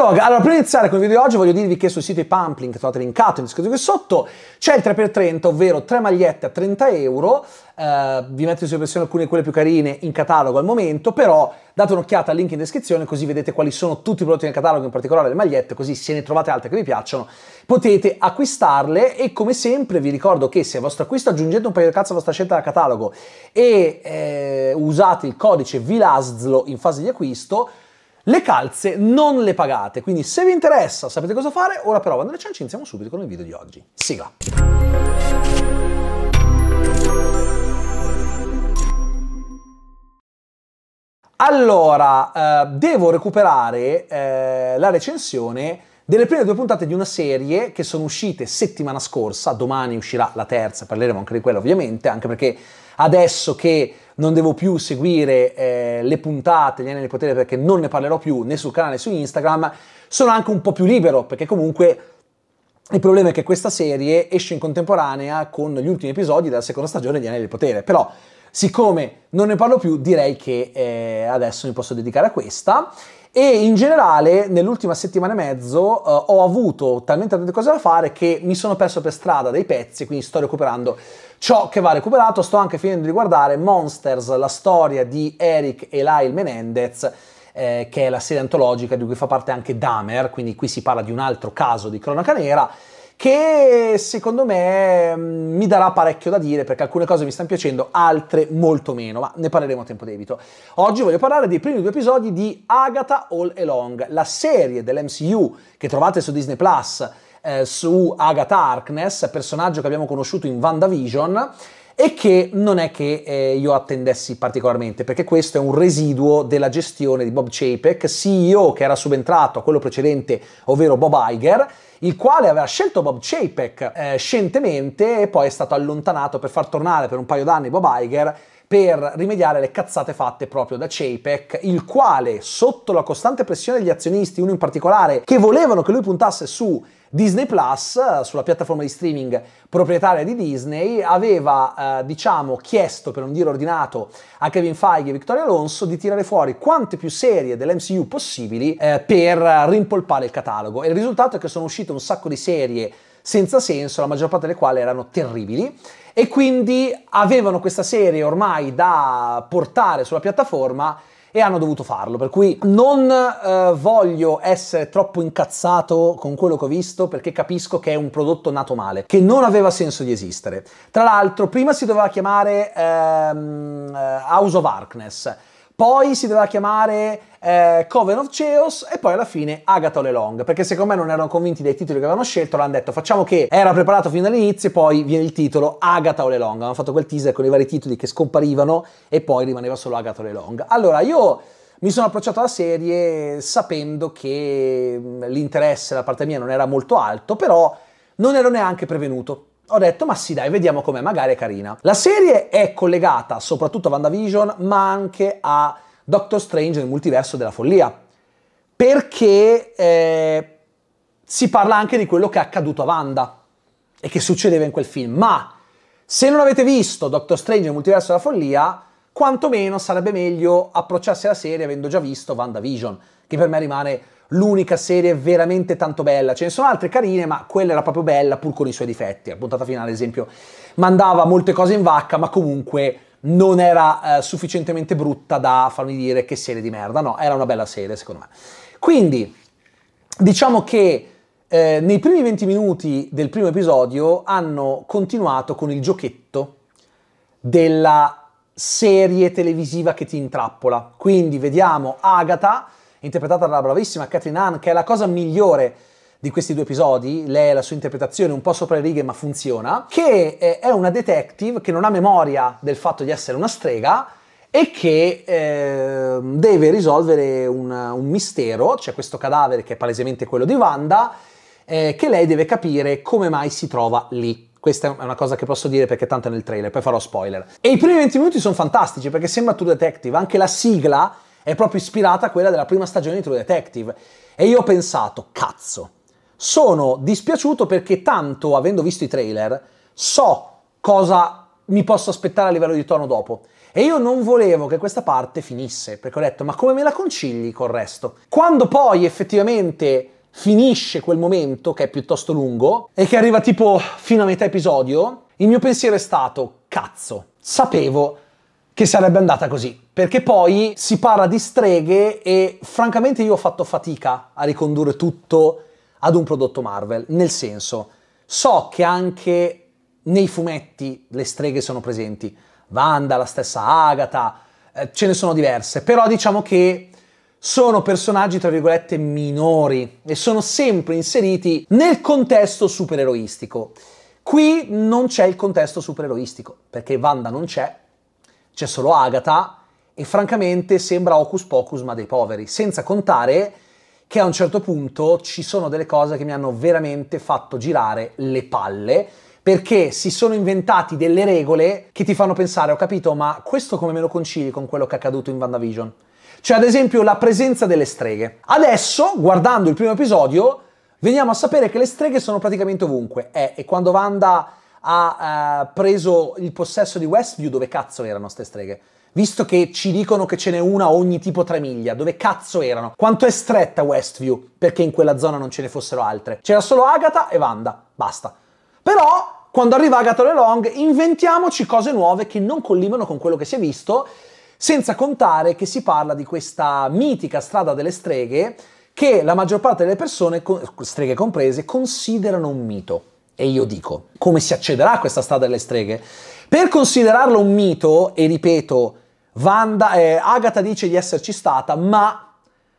vlog. Allora, prima di iniziare con il video di oggi voglio dirvi che sul sito Pumplink, che trovate linkato in descrizione qui sotto, c'è il 3x30, ovvero 3 magliette a 30 euro. Uh, vi metto in sovversione alcune di quelle più carine in catalogo al momento, però date un'occhiata al link in descrizione così vedete quali sono tutti i prodotti nel catalogo, in particolare le magliette, così se ne trovate altre che vi piacciono potete acquistarle e come sempre vi ricordo che se al vostro acquisto aggiungete un paio di cazzo alla vostra scelta dal catalogo e eh, usate il codice VILASZLO in fase di acquisto, le calze non le pagate, quindi se vi interessa sapete cosa fare, ora però vado le ciance iniziamo subito con il video di oggi. Sigla! Allora, eh, devo recuperare eh, la recensione delle prime due puntate di una serie che sono uscite settimana scorsa, domani uscirà la terza, parleremo anche di quella ovviamente, anche perché adesso che non devo più seguire eh, le puntate di Anelli Potere perché non ne parlerò più né sul canale né su Instagram, sono anche un po' più libero perché comunque il problema è che questa serie esce in contemporanea con gli ultimi episodi della seconda stagione di Anelli del Potere, però siccome non ne parlo più direi che eh, adesso mi posso dedicare a questa e in generale, nell'ultima settimana e mezzo, uh, ho avuto talmente tante cose da fare che mi sono perso per strada dei pezzi, quindi sto recuperando ciò che va recuperato. Sto anche finendo di guardare Monsters, la storia di Eric e Lyle Menendez, eh, che è la serie antologica di cui fa parte anche Dahmer, quindi qui si parla di un altro caso di cronaca nera che secondo me mm, mi darà parecchio da dire perché alcune cose mi stanno piacendo, altre molto meno, ma ne parleremo a tempo debito. Oggi voglio parlare dei primi due episodi di Agatha All Along, la serie dell'MCU che trovate su Disney Plus eh, su Agatha Harkness, personaggio che abbiamo conosciuto in WandaVision e che non è che eh, io attendessi particolarmente, perché questo è un residuo della gestione di Bob Chapek, CEO che era subentrato a quello precedente, ovvero Bob Iger, il quale aveva scelto Bob Chapek eh, scientemente e poi è stato allontanato per far tornare per un paio d'anni Bob Iger per rimediare alle cazzate fatte proprio da CEPEC, il quale, sotto la costante pressione degli azionisti, uno in particolare, che volevano che lui puntasse su Disney Plus, sulla piattaforma di streaming proprietaria di Disney, aveva eh, diciamo chiesto, per non dire ordinato, a Kevin Feige e Vittorio Alonso di tirare fuori quante più serie dell'MCU possibili eh, per rimpolpare il catalogo. E il risultato è che sono uscite un sacco di serie senza senso, la maggior parte delle quali erano terribili e quindi avevano questa serie ormai da portare sulla piattaforma e hanno dovuto farlo, per cui non eh, voglio essere troppo incazzato con quello che ho visto perché capisco che è un prodotto nato male, che non aveva senso di esistere. Tra l'altro prima si doveva chiamare ehm, eh, House of Harkness, poi si doveva chiamare eh, Coven of Chaos e poi alla fine Agatha Agatole Long, perché secondo me non erano convinti dei titoli che avevano scelto, l'hanno detto facciamo che era preparato fin dall'inizio e poi viene il titolo Agatha Agatole Long, hanno fatto quel teaser con i vari titoli che scomparivano e poi rimaneva solo Agatha Agatole Long. Allora io mi sono approcciato alla serie sapendo che mm, l'interesse da parte mia non era molto alto, però non ero neanche prevenuto ho detto ma sì dai vediamo com'è magari è carina la serie è collegata soprattutto a WandaVision ma anche a Doctor Strange nel multiverso della follia perché eh, si parla anche di quello che è accaduto a Wanda e che succedeva in quel film ma se non avete visto Doctor Strange nel multiverso della follia quantomeno sarebbe meglio approcciarsi alla serie avendo già visto WandaVision che per me rimane l'unica serie veramente tanto bella. Ce ne sono altre carine, ma quella era proprio bella, pur con i suoi difetti. La puntata finale, ad esempio, mandava molte cose in vacca, ma comunque non era eh, sufficientemente brutta da farmi dire che serie di merda. No, era una bella serie, secondo me. Quindi, diciamo che eh, nei primi 20 minuti del primo episodio hanno continuato con il giochetto della serie televisiva che ti intrappola. Quindi vediamo Agatha interpretata dalla bravissima Catherine Hahn, che è la cosa migliore di questi due episodi, lei e la sua interpretazione un po' sopra le righe ma funziona, che eh, è una detective che non ha memoria del fatto di essere una strega e che eh, deve risolvere un, un mistero, c'è cioè questo cadavere che è palesemente quello di Wanda, eh, che lei deve capire come mai si trova lì. Questa è una cosa che posso dire perché tanto è nel trailer, poi farò spoiler. E i primi 20 minuti sono fantastici perché sembra True Detective, anche la sigla è proprio ispirata a quella della prima stagione di True Detective. E io ho pensato, cazzo, sono dispiaciuto perché tanto, avendo visto i trailer, so cosa mi posso aspettare a livello di tono dopo. E io non volevo che questa parte finisse, perché ho detto, ma come me la concili col resto? Quando poi effettivamente finisce quel momento, che è piuttosto lungo, e che arriva tipo fino a metà episodio, il mio pensiero è stato, cazzo, sapevo che sarebbe andata così. Perché poi si parla di streghe e francamente io ho fatto fatica a ricondurre tutto ad un prodotto Marvel. Nel senso, so che anche nei fumetti le streghe sono presenti. Wanda, la stessa Agatha, eh, ce ne sono diverse. Però diciamo che sono personaggi, tra virgolette, minori e sono sempre inseriti nel contesto supereroistico. Qui non c'è il contesto supereroistico, perché Wanda non c'è, c'è solo Agatha e francamente sembra Hocus Pocus ma dei poveri, senza contare che a un certo punto ci sono delle cose che mi hanno veramente fatto girare le palle perché si sono inventati delle regole che ti fanno pensare, ho capito, ma questo come me lo concili con quello che è accaduto in WandaVision? Cioè ad esempio la presenza delle streghe. Adesso, guardando il primo episodio, veniamo a sapere che le streghe sono praticamente ovunque. Eh, e quando Wanda ha eh, preso il possesso di Westview, dove cazzo erano ste streghe? Visto che ci dicono che ce n'è una ogni tipo 3 miglia, dove cazzo erano? Quanto è stretta Westview perché in quella zona non ce ne fossero altre? C'era solo Agatha e Wanda, basta. Però quando arriva Agatha Long, inventiamoci cose nuove che non collimano con quello che si è visto, senza contare che si parla di questa mitica strada delle streghe che la maggior parte delle persone, streghe comprese, considerano un mito. E io dico, come si accederà a questa strada delle streghe? Per considerarlo un mito, e ripeto, Vanda, eh, Agatha dice di esserci stata, ma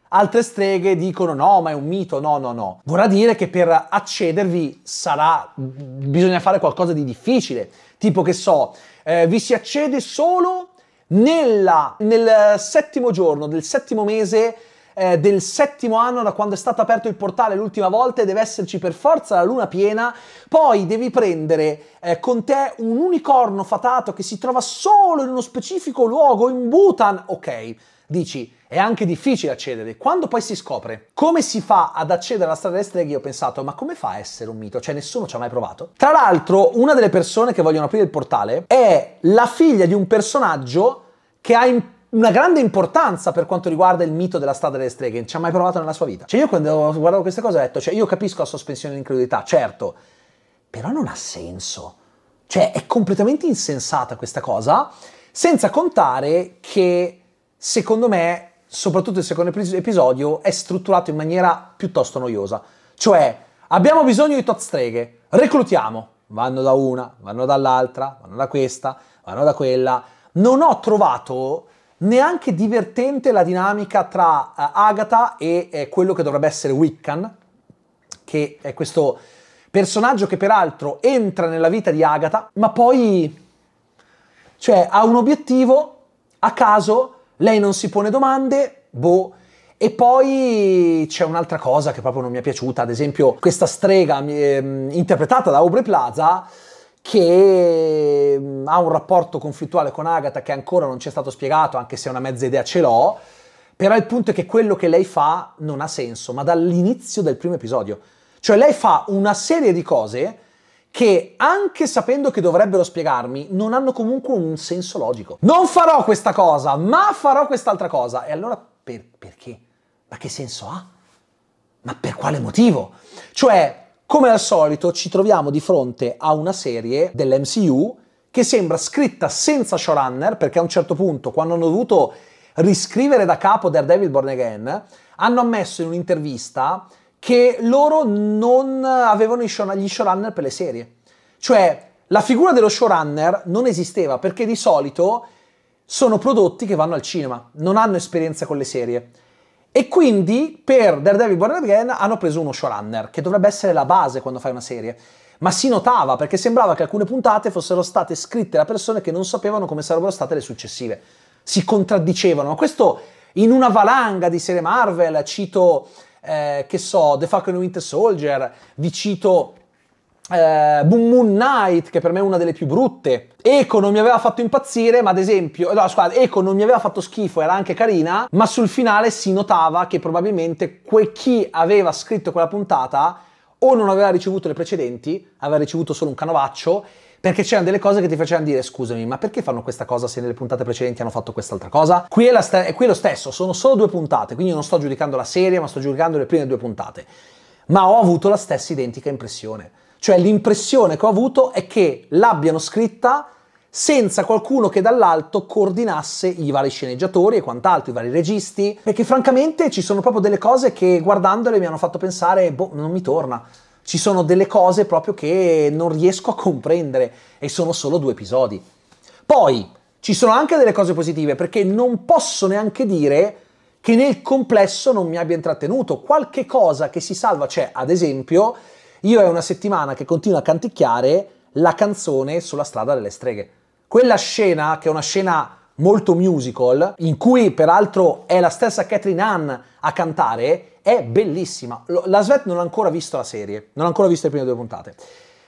altre streghe dicono no, ma è un mito, no, no, no. Vorrà dire che per accedervi sarà, bisogna fare qualcosa di difficile, tipo che so, eh, vi si accede solo nella, nel settimo giorno del settimo mese eh, del settimo anno da quando è stato aperto il portale l'ultima volta e deve esserci per forza la luna piena, poi devi prendere eh, con te un unicorno fatato che si trova solo in uno specifico luogo, in Bhutan, ok, dici è anche difficile accedere. Quando poi si scopre come si fa ad accedere alla strada delle streghe, io ho pensato, ma come fa a essere un mito? Cioè nessuno ci ha mai provato. Tra l'altro, una delle persone che vogliono aprire il portale è la figlia di un personaggio che ha imparato una grande importanza per quanto riguarda il mito della strada delle streghe, non ci ha mai provato nella sua vita. Cioè io quando guardavo queste cose ho detto, cioè io capisco la sospensione di incredulità, certo, però non ha senso. Cioè è completamente insensata questa cosa, senza contare che secondo me, soprattutto il secondo episodio, è strutturato in maniera piuttosto noiosa. Cioè abbiamo bisogno di tot streghe, reclutiamo, vanno da una, vanno dall'altra, vanno da questa, vanno da quella. Non ho trovato neanche divertente la dinamica tra uh, Agatha e eh, quello che dovrebbe essere Wiccan, che è questo personaggio che peraltro entra nella vita di Agatha, ma poi cioè ha un obiettivo a caso, lei non si pone domande, boh. E poi c'è un'altra cosa che proprio non mi è piaciuta, ad esempio questa strega eh, interpretata da Aubrey Plaza che mm, ha un rapporto conflittuale con Agatha che ancora non ci è stato spiegato, anche se una mezza idea ce l'ho, però il punto è che quello che lei fa non ha senso, ma dall'inizio del primo episodio. Cioè lei fa una serie di cose che anche sapendo che dovrebbero spiegarmi, non hanno comunque un senso logico. Non farò questa cosa, ma farò quest'altra cosa. E allora per, perché? Ma che senso ha? Ma per quale motivo? Cioè, come al solito ci troviamo di fronte a una serie dell'MCU che sembra scritta senza showrunner, perché a un certo punto, quando hanno dovuto riscrivere da capo Daredevil Born Again, hanno ammesso in un'intervista che loro non avevano gli showrunner per le serie. Cioè, la figura dello showrunner non esisteva, perché di solito sono prodotti che vanno al cinema, non hanno esperienza con le serie. E quindi per Daredevil Born Again hanno preso uno showrunner, che dovrebbe essere la base quando fai una serie. Ma si notava perché sembrava che alcune puntate fossero state scritte da persone che non sapevano come sarebbero state le successive. Si contraddicevano. Ma questo in una valanga di serie Marvel, cito, eh, che so, The Falcon Winter Soldier, vi cito Uh, eh, Boom Moon Knight, che per me è una delle più brutte. Eco non mi aveva fatto impazzire, ma ad esempio, no, scusate, Eco non mi aveva fatto schifo, era anche carina, ma sul finale si notava che probabilmente que- chi aveva scritto quella puntata o non aveva ricevuto le precedenti, aveva ricevuto solo un canovaccio, perché c'erano delle cose che ti facevano dire scusami, ma perché fanno questa cosa se nelle puntate precedenti hanno fatto quest'altra cosa? Qui è, st- è lo stesso, sono solo due puntate, quindi non sto giudicando la serie, ma sto giudicando le prime due puntate. Ma ho avuto la stessa identica impressione. Cioè l'impressione che ho avuto è che l'abbiano scritta senza qualcuno che dall'alto coordinasse i vari sceneggiatori e quant'altro, i vari registi, perché francamente ci sono proprio delle cose che guardandole mi hanno fatto pensare, boh, non mi torna. Ci sono delle cose proprio che non riesco a comprendere e sono solo due episodi. Poi ci sono anche delle cose positive perché non posso neanche dire che nel complesso non mi abbia intrattenuto. Qualche cosa che si salva c'è, cioè, ad esempio, io è una settimana che continuo a canticchiare la canzone sulla strada delle streghe. Quella scena, che è una scena molto musical, in cui peraltro è la stessa Catherine Ann a cantare, è bellissima. La Svet non ha ancora visto la serie, non ha ancora visto le prime due puntate.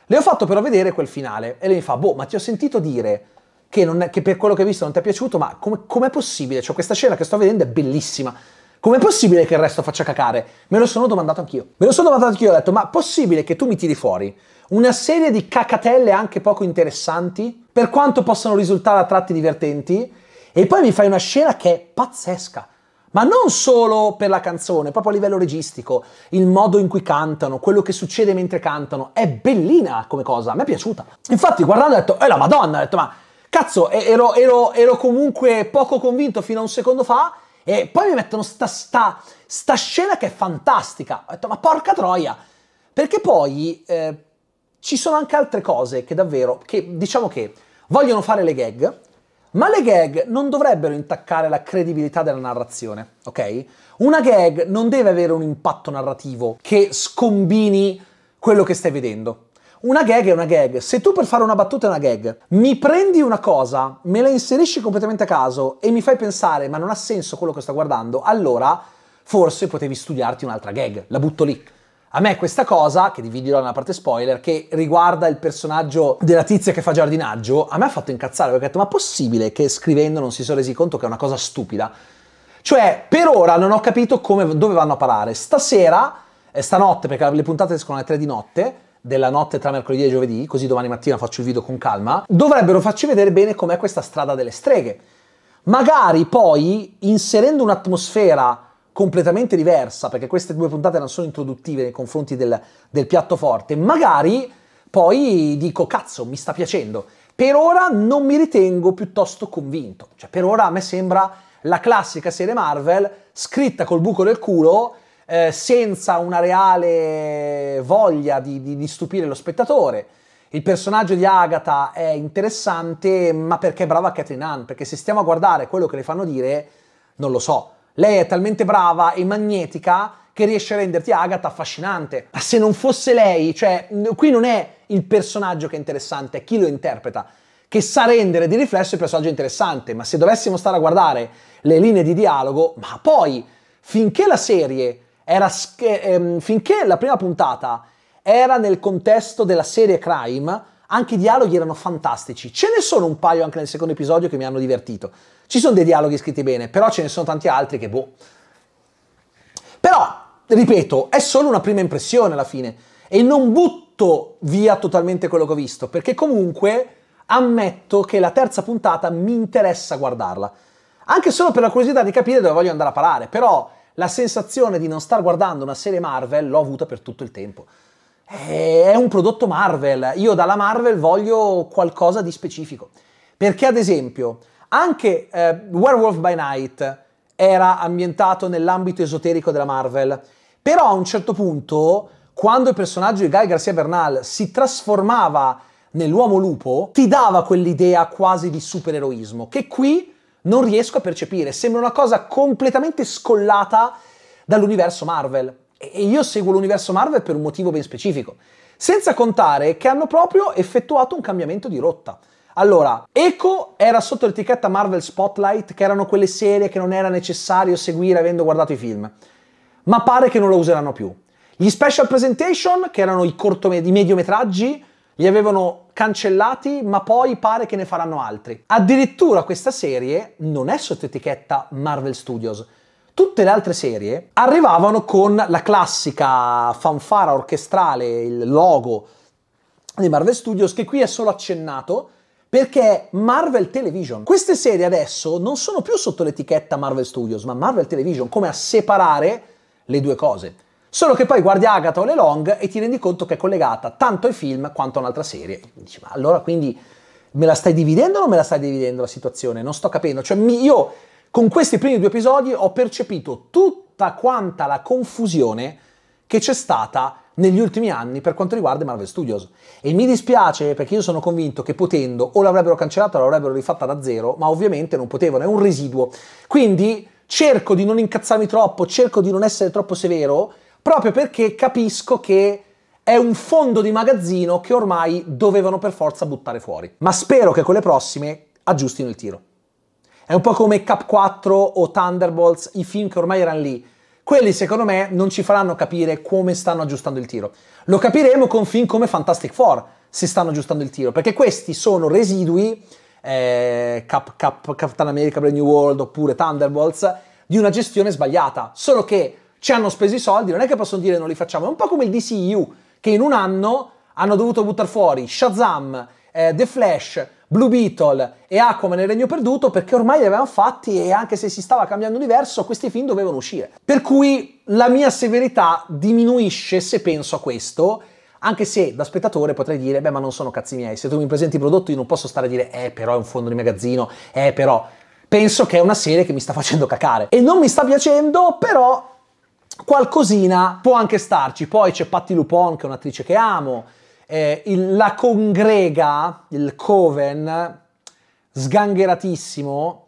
Le ho fatto però vedere quel finale e lei mi fa, boh, ma ti ho sentito dire che, è, che per quello che hai visto non ti è piaciuto, ma com'è, com'è possibile? Cioè questa scena che sto vedendo è bellissima. Com'è possibile che il resto faccia cacare? Me lo sono domandato anch'io. Me lo sono domandato anch'io, ho detto, ma possibile che tu mi tiri fuori una serie di cacatelle anche poco interessanti, per quanto possano risultare a tratti divertenti, e poi mi fai una scena che è pazzesca. Ma non solo per la canzone, proprio a livello registico, il modo in cui cantano, quello che succede mentre cantano, è bellina come cosa, mi è piaciuta. Infatti guardando ho detto, è la madonna, ho detto ma cazzo, ero, ero, ero comunque poco convinto fino a un secondo fa, e poi mi mettono sta, sta, sta scena che è fantastica. Ho detto, ma porca troia! Perché poi eh, ci sono anche altre cose che davvero, che diciamo che vogliono fare le gag, ma le gag non dovrebbero intaccare la credibilità della narrazione, ok? Una gag non deve avere un impatto narrativo che scombini quello che stai vedendo. Una gag è una gag. Se tu per fare una battuta è una gag, mi prendi una cosa, me la inserisci completamente a caso e mi fai pensare ma non ha senso quello che sto guardando, allora forse potevi studiarti un'altra gag. La butto lì. A me questa cosa, che dividerò nella parte spoiler, che riguarda il personaggio della tizia che fa giardinaggio, a me ha fatto incazzare perché ho detto ma possibile che scrivendo non si sono resi conto che è una cosa stupida? Cioè, per ora non ho capito come, dove vanno a parare. Stasera, eh, stanotte, perché le puntate escono alle 3 di notte, della notte tra mercoledì e giovedì, così domani mattina faccio il video con calma, dovrebbero farci vedere bene com'è questa strada delle streghe. Magari poi inserendo un'atmosfera completamente diversa, perché queste due puntate non sono introduttive nei confronti del, del piatto forte, magari poi dico cazzo, mi sta piacendo. Per ora non mi ritengo piuttosto convinto, cioè per ora a me sembra la classica serie Marvel scritta col buco del culo eh, senza una reale voglia di, di, di stupire lo spettatore. Il personaggio di Agatha è interessante, ma perché è brava Catherine Hahn? Perché se stiamo a guardare quello che le fanno dire, non lo so. Lei è talmente brava e magnetica che riesce a renderti Agatha affascinante. Ma se non fosse lei, cioè, qui non è il personaggio che è interessante, è chi lo interpreta, che sa rendere di riflesso il personaggio interessante. Ma se dovessimo stare a guardare le linee di dialogo, ma poi, finché la serie era ehm, finché la prima puntata era nel contesto della serie Crime, anche i dialoghi erano fantastici. Ce ne sono un paio anche nel secondo episodio che mi hanno divertito. Ci sono dei dialoghi scritti bene, però ce ne sono tanti altri che boh. Però, ripeto, è solo una prima impressione alla fine e non butto via totalmente quello che ho visto, perché comunque ammetto che la terza puntata mi interessa guardarla. Anche solo per la curiosità di capire dove voglio andare a parare, però la sensazione di non star guardando una serie Marvel l'ho avuta per tutto il tempo. Eh, è un prodotto Marvel, io dalla Marvel voglio qualcosa di specifico. Perché ad esempio, anche eh, Werewolf by Night era ambientato nell'ambito esoterico della Marvel, però a un certo punto, quando il personaggio di Guy Garcia Bernal si trasformava nell'uomo lupo, ti dava quell'idea quasi di supereroismo, che qui non riesco a percepire, sembra una cosa completamente scollata dall'universo Marvel. E io seguo l'universo Marvel per un motivo ben specifico. Senza contare che hanno proprio effettuato un cambiamento di rotta. Allora, Echo era sotto l'etichetta Marvel Spotlight, che erano quelle serie che non era necessario seguire avendo guardato i film. Ma pare che non lo useranno più. Gli special presentation, che erano i, corto- i mediometraggi, li avevano cancellati, ma poi pare che ne faranno altri. Addirittura questa serie non è sotto etichetta Marvel Studios. Tutte le altre serie arrivavano con la classica fanfara orchestrale, il logo di Marvel Studios, che qui è solo accennato perché è Marvel Television. Queste serie adesso non sono più sotto l'etichetta Marvel Studios, ma Marvel Television, come a separare le due cose. Solo che poi guardi Agatha o Le Long e ti rendi conto che è collegata tanto ai film quanto a un'altra serie. Dici, ma allora quindi me la stai dividendo o non me la stai dividendo la situazione? Non sto capendo. Cioè, io con questi primi due episodi ho percepito tutta quanta la confusione che c'è stata negli ultimi anni per quanto riguarda Marvel Studios. E mi dispiace perché io sono convinto che potendo o l'avrebbero cancellata o l'avrebbero rifatta da zero, ma ovviamente non potevano, è un residuo. Quindi cerco di non incazzarmi troppo, cerco di non essere troppo severo, proprio perché capisco che è un fondo di magazzino che ormai dovevano per forza buttare fuori. Ma spero che con le prossime aggiustino il tiro. È un po' come Cap 4 o Thunderbolts, i film che ormai erano lì. Quelli secondo me non ci faranno capire come stanno aggiustando il tiro. Lo capiremo con film come Fantastic Four se stanno aggiustando il tiro, perché questi sono residui, eh, Cap, Cap, Captain America Brand New World oppure Thunderbolts, di una gestione sbagliata. Solo che ci hanno speso i soldi, non è che possono dire non li facciamo, è un po' come il DCU che in un anno hanno dovuto buttare fuori Shazam, eh, The Flash, Blue Beetle e Aquaman nel Regno Perduto perché ormai li avevano fatti e anche se si stava cambiando universo questi film dovevano uscire. Per cui la mia severità diminuisce se penso a questo anche se da spettatore potrei dire, beh, ma non sono cazzi miei, se tu mi presenti i prodotti io non posso stare a dire, eh, però è un fondo di magazzino, eh, però. Penso che è una serie che mi sta facendo cacare. E non mi sta piacendo, però qualcosina può anche starci. Poi c'è Patti Lupon, che è un'attrice che amo. Eh, il, la congrega, il coven, sgangheratissimo,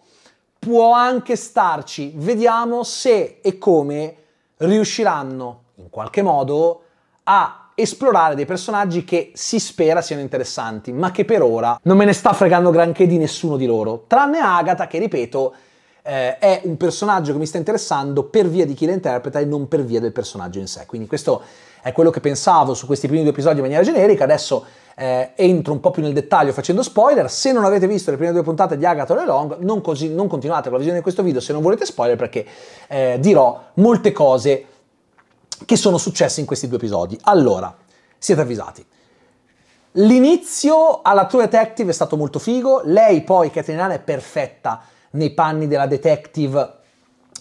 può anche starci. Vediamo se e come riusciranno in qualche modo a esplorare dei personaggi che si spera siano interessanti, ma che per ora non me ne sta fregando granché di nessuno di loro, tranne Agatha che, ripeto, eh, è un personaggio che mi sta interessando per via di chi la interpreta e non per via del personaggio in sé. Quindi questo è quello che pensavo su questi primi due episodi in maniera generica, adesso eh, entro un po' più nel dettaglio facendo spoiler, se non avete visto le prime due puntate di Agatha e Long non, così, non, continuate con la visione di questo video se non volete spoiler perché eh, dirò molte cose che sono successe in questi due episodi. Allora, siete avvisati. L'inizio alla True Detective è stato molto figo, lei poi, Catherine Anne, è perfetta nei panni della detective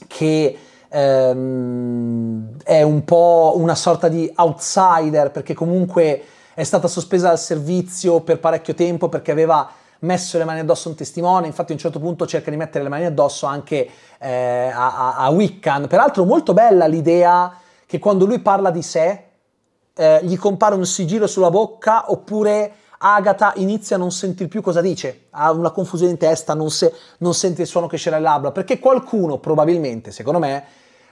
che ehm, è un po' una sorta di outsider perché comunque è stata sospesa dal servizio per parecchio tempo perché aveva messo le mani addosso a un testimone, infatti a un certo punto cerca di mettere le mani addosso anche eh, a, a, Wiccan. Peraltro molto bella l'idea che quando lui parla di sé eh, gli compare un sigillo sulla bocca oppure Agatha inizia a non sentire più cosa dice, ha una confusione in testa, non, se, non sente il suono che esce alle labbra, perché qualcuno, probabilmente, secondo me,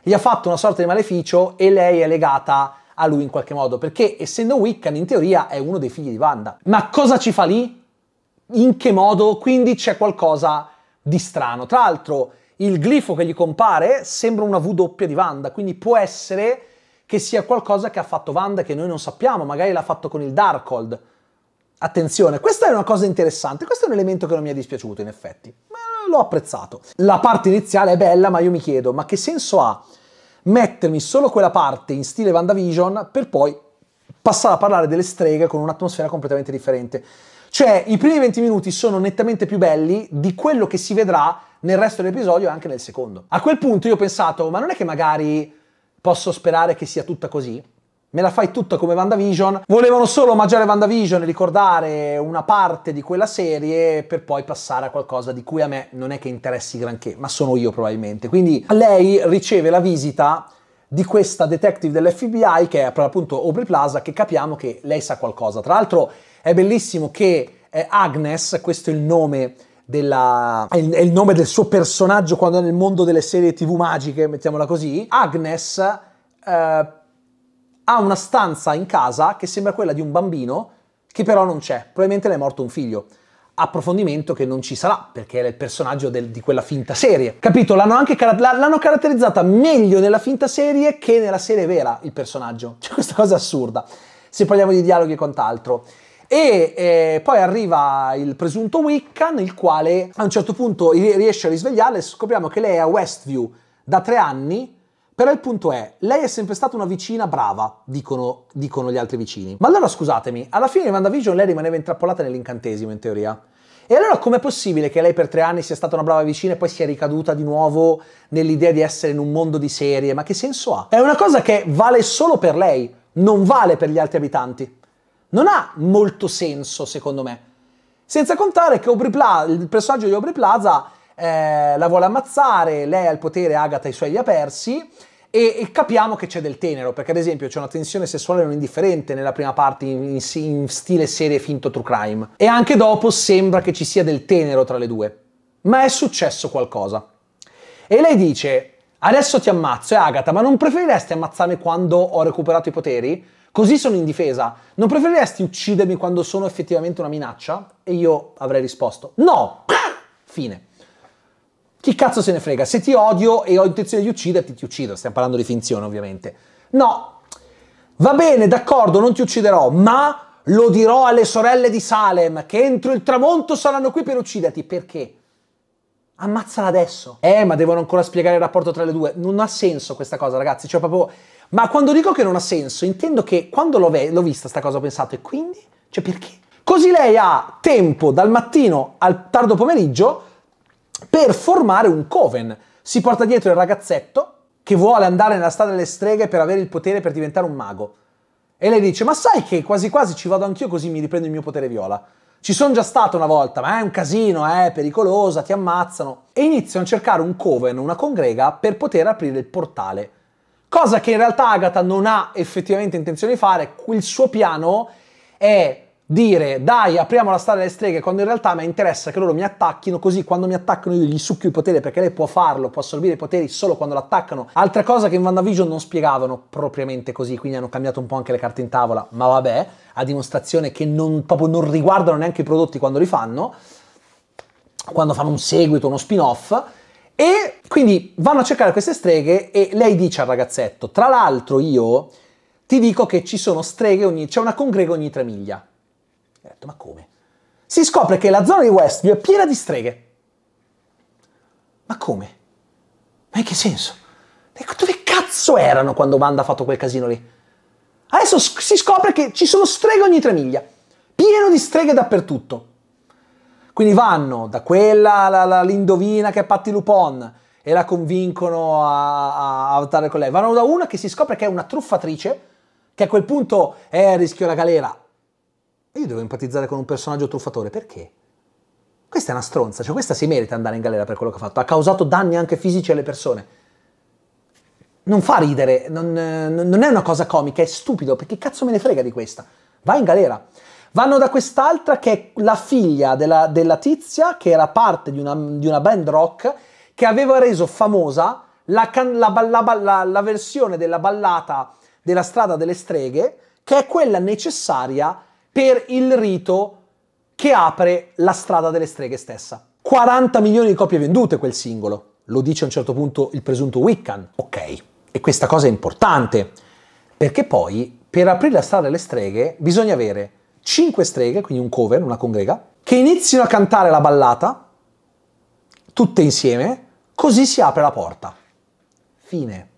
gli ha fatto una sorta di maleficio e lei è legata a lui in qualche modo, perché essendo Wiccan in teoria è uno dei figli di Wanda. Ma cosa ci fa lì? In che modo? Quindi c'è qualcosa di strano. Tra l'altro il glifo che gli compare sembra una W di Wanda, quindi può essere che sia qualcosa che ha fatto Wanda che noi non sappiamo, magari l'ha fatto con il Darkhold, Attenzione, questa è una cosa interessante, questo è un elemento che non mi è dispiaciuto in effetti, ma l'ho apprezzato. La parte iniziale è bella, ma io mi chiedo, ma che senso ha mettermi solo quella parte in stile VandaVision per poi passare a parlare delle streghe con un'atmosfera completamente differente? Cioè, i primi 20 minuti sono nettamente più belli di quello che si vedrà nel resto dell'episodio e anche nel secondo. A quel punto io ho pensato, ma non è che magari posso sperare che sia tutta così? me la fai tutta come WandaVision. Volevano solo omaggiare WandaVision e ricordare una parte di quella serie per poi passare a qualcosa di cui a me non è che interessi granché, ma sono io probabilmente. Quindi lei riceve la visita di questa detective dell'FBI che è per appunto Aubrey Plaza che capiamo che lei sa qualcosa. Tra l'altro è bellissimo che eh, Agnes, questo è il nome della, è il nome del suo personaggio quando è nel mondo delle serie tv magiche, mettiamola così, Agnes eh, ha una stanza in casa che sembra quella di un bambino che però non c'è, probabilmente le è morto un figlio. Approfondimento che non ci sarà perché era il personaggio del, di quella finta serie. Capito? L'hanno anche l'hanno caratterizzata meglio nella finta serie che nella serie vera il personaggio. Cioè, questa cosa assurda. Se parliamo di dialoghi e quant'altro. E eh, poi arriva il presunto Wiccan, il quale a un certo punto riesce a risvegliarla e scopriamo che lei è a Westview da tre anni però il punto è, lei è sempre stata una vicina brava, dicono, dicono gli altri vicini. Ma allora scusatemi, alla fine di WandaVision lei rimaneva intrappolata nell'incantesimo in teoria. E allora com'è possibile che lei per tre anni sia stata una brava vicina e poi sia ricaduta di nuovo nell'idea di essere in un mondo di serie? Ma che senso ha? È una cosa che vale solo per lei, non vale per gli altri abitanti. Non ha molto senso, secondo me. Senza contare che Aubrey Plaza, il personaggio di Aubrey Plaza eh, la vuole ammazzare, lei ha il potere, Agatha i suoi li ha persi, e, e capiamo che c'è del tenero, perché ad esempio c'è una tensione sessuale non indifferente nella prima parte in, in, in stile serie finto true crime e anche dopo sembra che ci sia del tenero tra le due. Ma è successo qualcosa. E lei dice, adesso ti ammazzo, e Agata, ma non preferiresti ammazzarmi quando ho recuperato i poteri? Così sono in difesa. Non preferiresti uccidermi quando sono effettivamente una minaccia? E io avrei risposto: no! Fine. Chi cazzo se ne frega? Se ti odio e ho intenzione di ucciderti, ti uccido. Stiamo parlando di finzione, ovviamente. No, va bene, d'accordo, non ti ucciderò, ma lo dirò alle sorelle di Salem che entro il tramonto saranno qui per ucciderti. Perché? Ammazzala adesso. Eh, ma devono ancora spiegare il rapporto tra le due. Non ha senso questa cosa, ragazzi. Cioè, proprio. Ma quando dico che non ha senso, intendo che quando l'ho, ve- l'ho vista sta cosa ho pensato, e quindi? Cioè, perché? Così lei ha tempo dal mattino al tardo pomeriggio per formare un coven. Si porta dietro il ragazzetto che vuole andare nella strada delle streghe per avere il potere per diventare un mago. E lei dice, ma sai che quasi quasi ci vado anch'io così mi riprendo il mio potere viola. Ci sono già stato una volta, ma è un casino, è pericolosa, ti ammazzano. E iniziano a cercare un coven, una congrega, per poter aprire il portale. Cosa che in realtà Agatha non ha effettivamente intenzione di fare, il suo piano è dire dai apriamo la strada delle streghe quando in realtà mi interessa che loro mi attacchino così quando mi attaccano io gli succhio il potere perché lei può farlo, può assorbire i poteri solo quando l'attaccano. Altra cosa che in WandaVision non spiegavano propriamente così, quindi hanno cambiato un po' anche le carte in tavola, ma vabbè, a dimostrazione che non, proprio non riguardano neanche i prodotti quando li fanno, quando fanno un seguito, uno spin-off. E quindi vanno a cercare queste streghe e lei dice al ragazzetto, tra l'altro io ti dico che ci sono streghe ogni, c'è una congrega ogni tre miglia detto, ma come? Si scopre che la zona di Westview è piena di streghe. Ma come? Ma in che senso? Dove cazzo erano quando Wanda ha fatto quel casino lì? Adesso si scopre che ci sono streghe ogni tre miglia. Pieno di streghe dappertutto. Quindi vanno da quella, la, la, l'indovina che è Patti Lupon, e la convincono a, a, a votare con lei. Vanno da una che si scopre che è una truffatrice, che a quel punto è a rischio la galera, e io devo empatizzare con un personaggio truffatore, perché? Questa è una stronza, cioè questa si merita andare in galera per quello che ha fatto, ha causato danni anche fisici alle persone. Non fa ridere, non, non è una cosa comica, è stupido, perché cazzo me ne frega di questa? Vai in galera. Vanno da quest'altra che è la figlia della, della tizia, che era parte di una, di una, band rock, che aveva reso famosa la, can, la, la, la versione della ballata della strada delle streghe, che è quella necessaria per il rito che apre la strada delle streghe stessa. 40 milioni di copie vendute quel singolo, lo dice a un certo punto il presunto Wiccan. Ok, e questa cosa è importante, perché poi per aprire la strada delle streghe bisogna avere 5 streghe, quindi un cover, una congrega, che iniziano a cantare la ballata, tutte insieme, così si apre la porta. Fine.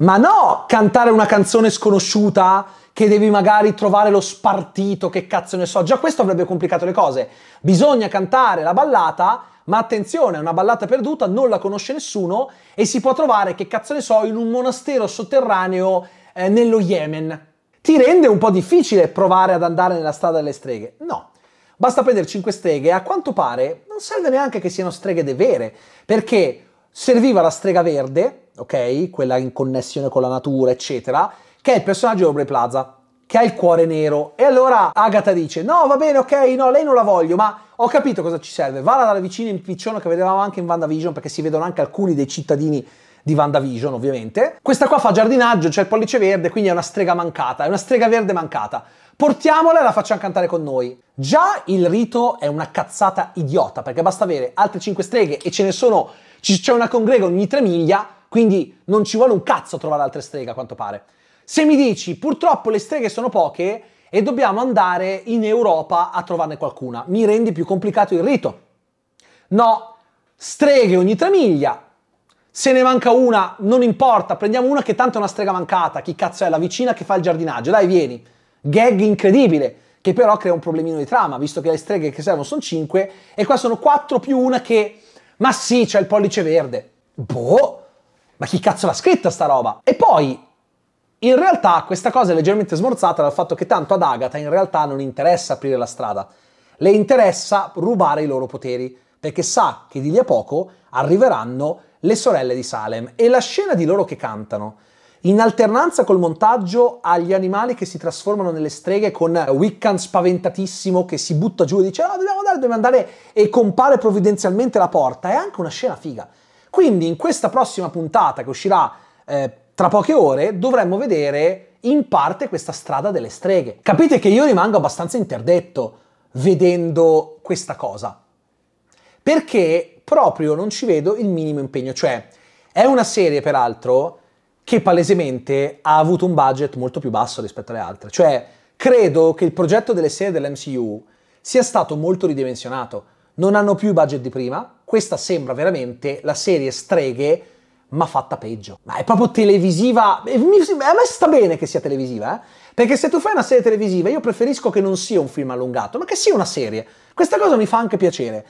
Ma no, cantare una canzone sconosciuta che devi magari trovare lo spartito, che cazzo ne so. Già questo avrebbe complicato le cose. Bisogna cantare la ballata, ma attenzione, è una ballata perduta, non la conosce nessuno e si può trovare, che cazzo ne so, in un monastero sotterraneo eh, nello Yemen. Ti rende un po' difficile provare ad andare nella strada delle streghe. No. Basta prendere 5 streghe e a quanto pare non serve neanche che siano streghe de vere, perché serviva la strega verde ok? Quella in connessione con la natura, eccetera, che è il personaggio di Aubrey Plaza, che ha il cuore nero. E allora Agatha dice, no, va bene, ok, no, lei non la voglio, ma ho capito cosa ci serve. Vada dalla vicina in piccione che vedevamo anche in WandaVision, perché si vedono anche alcuni dei cittadini di WandaVision, ovviamente. Questa qua fa giardinaggio, c'è il pollice verde, quindi è una strega mancata, è una strega verde mancata. Portiamola e la facciamo cantare con noi. Già il rito è una cazzata idiota, perché basta avere altre 5 streghe e ce ne sono, c'è una congrega ogni 3 miglia, quindi non ci vuole un cazzo trovare altre streghe, a quanto pare. Se mi dici, purtroppo le streghe sono poche e dobbiamo andare in Europa a trovarne qualcuna, mi rendi più complicato il rito. No, streghe ogni tre miglia. Se ne manca una, non importa, prendiamo una che tanto è una strega mancata. Chi cazzo è la vicina che fa il giardinaggio? Dai, vieni. Gag incredibile, che però crea un problemino di trama, visto che le streghe che servono sono 5 e qua sono 4 più una che... Ma sì, c'è il pollice verde. Boh, ma chi cazzo l'ha scritta sta roba? E poi, in realtà, questa cosa è leggermente smorzata dal fatto che tanto ad Agatha in realtà non interessa aprire la strada, le interessa rubare i loro poteri, perché sa che di lì a poco arriveranno le sorelle di Salem e la scena di loro che cantano. In alternanza col montaggio agli animali che si trasformano nelle streghe con Wiccan spaventatissimo che si butta giù e dice oh, dobbiamo andare, dobbiamo andare e compare provvidenzialmente la porta. È anche una scena figa. Quindi in questa prossima puntata che uscirà eh, tra poche ore dovremmo vedere in parte questa strada delle streghe. Capite che io rimango abbastanza interdetto vedendo questa cosa. Perché proprio non ci vedo il minimo impegno, cioè è una serie peraltro che palesemente ha avuto un budget molto più basso rispetto alle altre, cioè credo che il progetto delle serie dell'MCU sia stato molto ridimensionato. Non hanno più i budget di prima, questa sembra veramente la serie streghe ma fatta peggio. Ma è proprio televisiva. a me sta bene che sia televisiva, eh? Perché se tu fai una serie televisiva, io preferisco che non sia un film allungato, ma che sia una serie. Questa cosa mi fa anche piacere.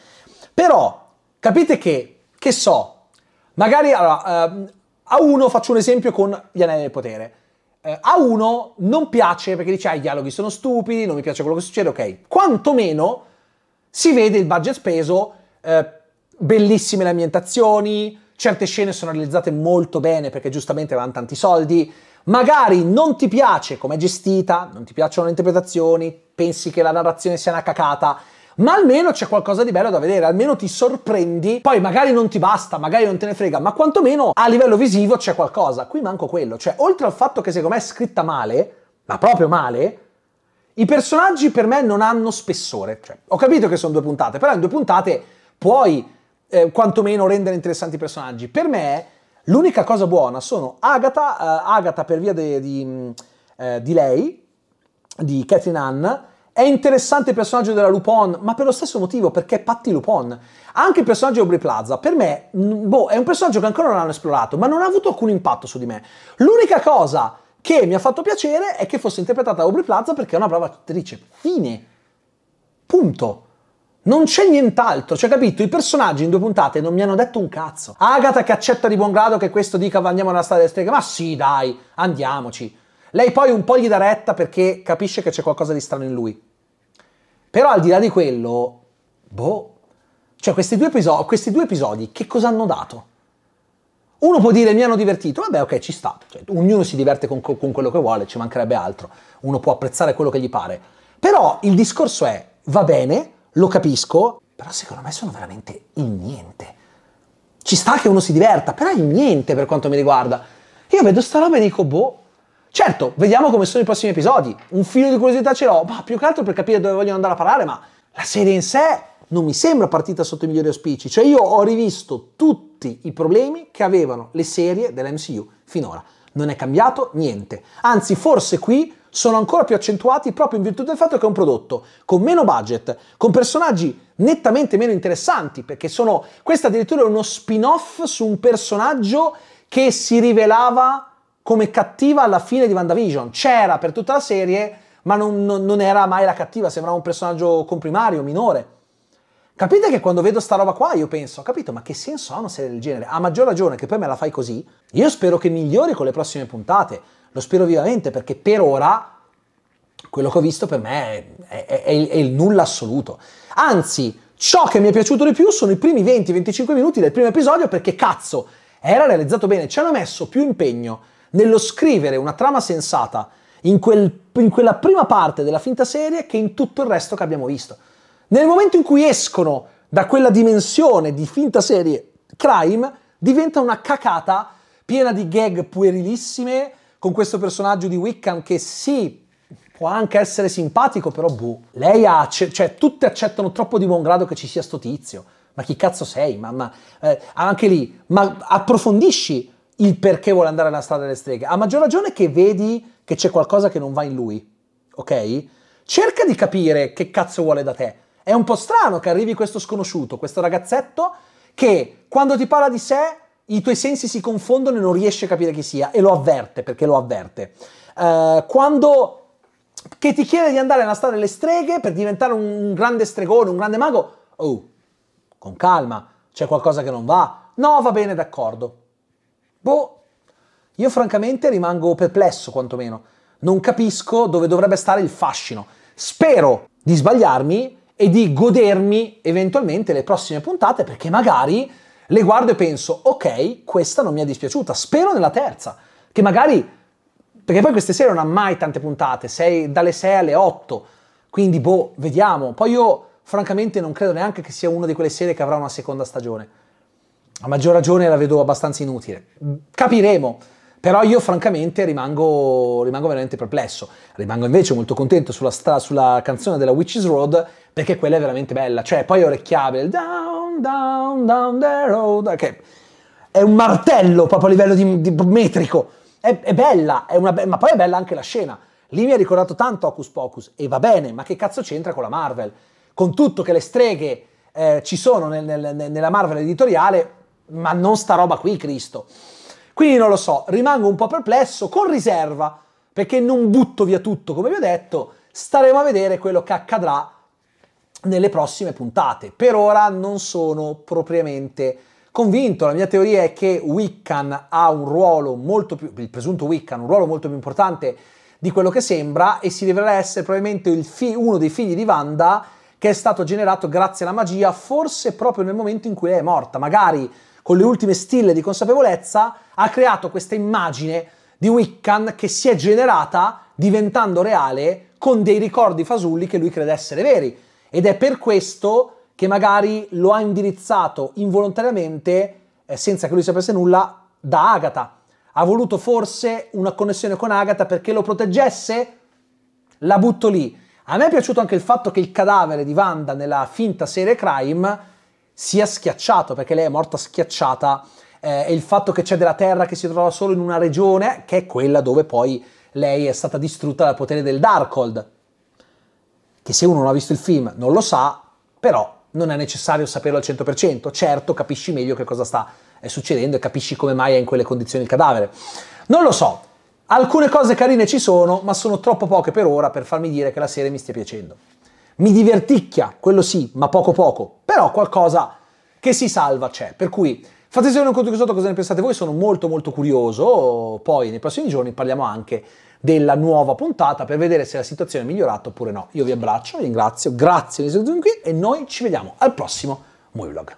Però, capite che, che so, magari allora, uh, a uno faccio un esempio con gli anelli del potere. Uh, a uno non piace perché dice, ah, i dialoghi sono stupidi, non mi piace quello che succede, ok. Quantomeno si vede il budget speso. Eh, bellissime le ambientazioni, certe scene sono realizzate molto bene perché giustamente avevano tanti soldi, magari non ti piace come è gestita, non ti piacciono le interpretazioni, pensi che la narrazione sia una cacata, ma almeno c'è qualcosa di bello da vedere, almeno ti sorprendi, poi magari non ti basta, magari non te ne frega, ma quantomeno a livello visivo c'è qualcosa. Qui manco quello, cioè oltre al fatto che secondo me è scritta male, ma proprio male, i personaggi per me non hanno spessore, cioè, ho capito che sono due puntate, però in due puntate puoi eh, quantomeno rendere interessanti i personaggi. Per me l'unica cosa buona sono Agatha, eh, Agatha per via di, di, mm, eh, di lei, di Catherine Ann, è interessante il personaggio della Lupon, ma per lo stesso motivo, perché è Patti Lupon. Anche il personaggio di Aubrey Plaza, per me, boh, è un personaggio che ancora non hanno esplorato, ma non ha avuto alcun impatto su di me. L'unica cosa che mi ha fatto piacere è che fosse interpretata da Aubrey Plaza perché è una brava attrice. Fine. Punto. Non c'è nient'altro, cioè capito? I personaggi in due puntate non mi hanno detto un cazzo. Agatha che accetta di buon grado che questo dica andiamo nella strada delle streghe, ma sì dai, andiamoci. Lei poi un po' gli dà retta perché capisce che c'è qualcosa di strano in lui. Però al di là di quello, boh, cioè questi due, episodi, questi due episodi che cosa hanno dato? Uno può dire mi hanno divertito, vabbè ok ci sta, cioè, ognuno si diverte con, con quello che vuole, ci mancherebbe altro, uno può apprezzare quello che gli pare. Però il discorso è, va bene, lo capisco, però secondo me sono veramente il niente. Ci sta che uno si diverta, però è il niente per quanto mi riguarda. Io vedo sta roba e dico, boh, certo, vediamo come sono i prossimi episodi. Un filo di curiosità ce l'ho, ma più che altro per capire dove vogliono andare a parare, ma la serie in sé non mi sembra partita sotto i migliori auspici. Cioè io ho rivisto tutti i problemi che avevano le serie dell'MCU finora. Non è cambiato niente. Anzi, forse qui sono ancora più accentuati proprio in virtù del fatto che è un prodotto con meno budget, con personaggi nettamente meno interessanti, perché sono, questo addirittura è uno spin-off su un personaggio che si rivelava come cattiva alla fine di WandaVision. C'era per tutta la serie, ma non, non, non era mai la cattiva, sembrava un personaggio comprimario, minore. Capite che quando vedo sta roba qua io penso, ho capito, ma che senso ha una serie del genere? A maggior ragione che poi me la fai così, io spero che migliori con le prossime puntate. Lo spero vivamente perché per ora quello che ho visto per me è, è, è, il, è il nulla assoluto. Anzi, ciò che mi è piaciuto di più sono i primi 20-25 minuti del primo episodio perché cazzo, era realizzato bene, ci hanno messo più impegno nello scrivere una trama sensata in, quel, in, quella prima parte della finta serie che in tutto il resto che abbiamo visto. Nel momento in cui escono da quella dimensione di finta serie crime, diventa una cacata piena di gag puerilissime, con questo personaggio di Wickham che sì, può anche essere simpatico, però boh. Lei ha, cioè tutte accettano troppo di buon grado che ci sia sto tizio. Ma chi cazzo sei? mamma, eh, anche lì, ma approfondisci il perché vuole andare nella strada delle streghe. A maggior ragione che vedi che c'è qualcosa che non va in lui, ok? Cerca di capire che cazzo vuole da te. È un po' strano che arrivi questo sconosciuto, questo ragazzetto, che quando ti parla di sé i tuoi sensi si confondono e non riesci a capire chi sia e lo avverte perché lo avverte. Uh, quando che ti chiede di andare nella strada delle streghe per diventare un grande stregone, un grande mago, oh, con calma, c'è qualcosa che non va. No, va bene, d'accordo. Boh, io francamente rimango perplesso quantomeno. Non capisco dove dovrebbe stare il fascino. Spero di sbagliarmi e di godermi eventualmente le prossime puntate perché magari le guardo e penso, ok, questa non mi è dispiaciuta, spero nella terza, che magari, perché poi queste serie non ha mai tante puntate, sei dalle 6 alle 8, quindi boh, vediamo. Poi io francamente non credo neanche che sia una di quelle serie che avrà una seconda stagione. A maggior ragione la vedo abbastanza inutile. Capiremo. Però io francamente rimango, rimango veramente perplesso. Rimango invece molto contento sulla, sta, sulla canzone della Witch's Road perché quella è veramente bella. Cioè, poi è orecchiabile. Down, down, down the road. Che okay. è un martello proprio a livello di, di metrico. È, è bella, è be- ma poi è bella anche la scena. Lì mi ha ricordato tanto Hocus Pocus. E va bene, ma che cazzo c'entra con la Marvel? Con tutto che le streghe eh, ci sono nel, nel, nella Marvel editoriale, ma non sta roba qui, Cristo. Quindi non lo so, rimango un po' perplesso, con riserva, perché non butto via tutto, come vi ho detto, staremo a vedere quello che accadrà nelle prossime puntate. Per ora non sono propriamente convinto, la mia teoria è che Wiccan ha un ruolo molto più, il presunto Wiccan, un ruolo molto più importante di quello che sembra e si rivelerà essere probabilmente fi- uno dei figli di Wanda che è stato generato grazie alla magia, forse proprio nel momento in cui lei è morta, magari con le ultime stille di consapevolezza, ha creato questa immagine di Wiccan che si è generata diventando reale con dei ricordi fasulli che lui crede essere veri. Ed è per questo che magari lo ha indirizzato involontariamente, eh, senza che lui sapesse nulla, da Agatha. Ha voluto forse una connessione con Agatha perché lo proteggesse? La butto lì. A me è piaciuto anche il fatto che il cadavere di Wanda nella finta serie crime sia schiacciato, perché lei è morta schiacciata, eh, e il fatto che c'è della terra che si trova solo in una regione, che è quella dove poi lei è stata distrutta dal potere del Darkhold. Che se uno non ha visto il film non lo sa, però non è necessario saperlo al 100%. Certo, capisci meglio che cosa sta eh, succedendo e capisci come mai è in quelle condizioni il cadavere. Non lo so. Alcune cose carine ci sono, ma sono troppo poche per ora per farmi dire che la serie mi stia piacendo. Mi diverticchia, quello sì, ma poco poco, però qualcosa che si salva c'è. Per cui fate sapere un conto qui sotto cosa ne pensate voi, sono molto molto curioso. Poi nei prossimi giorni parliamo anche della nuova puntata per vedere se la situazione è migliorata oppure no. Io vi abbraccio, vi ringrazio, grazie di essere qui e noi ci vediamo al prossimo Movie Vlog.